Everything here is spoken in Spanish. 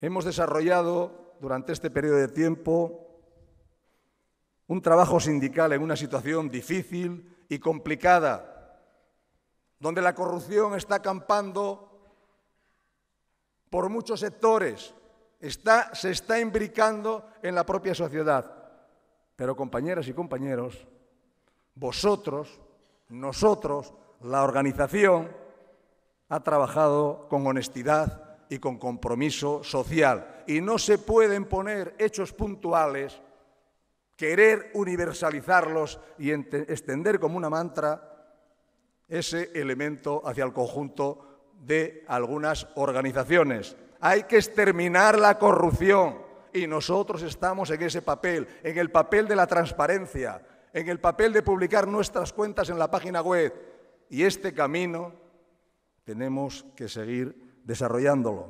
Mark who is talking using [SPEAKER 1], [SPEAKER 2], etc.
[SPEAKER 1] Hemos desarrollado durante este periodo de tiempo un trabajo sindical en una situación difícil y complicada, donde la corrupción está acampando por muchos sectores, está, se está imbricando en la propia sociedad. Pero compañeras y compañeros, vosotros, nosotros, la organización, ha trabajado con honestidad y con compromiso social. Y no se pueden poner hechos puntuales, querer universalizarlos y extender como una mantra ese elemento hacia el conjunto de algunas organizaciones. Hay que exterminar la corrupción y nosotros estamos en ese papel, en el papel de la transparencia, en el papel de publicar nuestras cuentas en la página web. Y este camino tenemos que seguir desarrollándolo.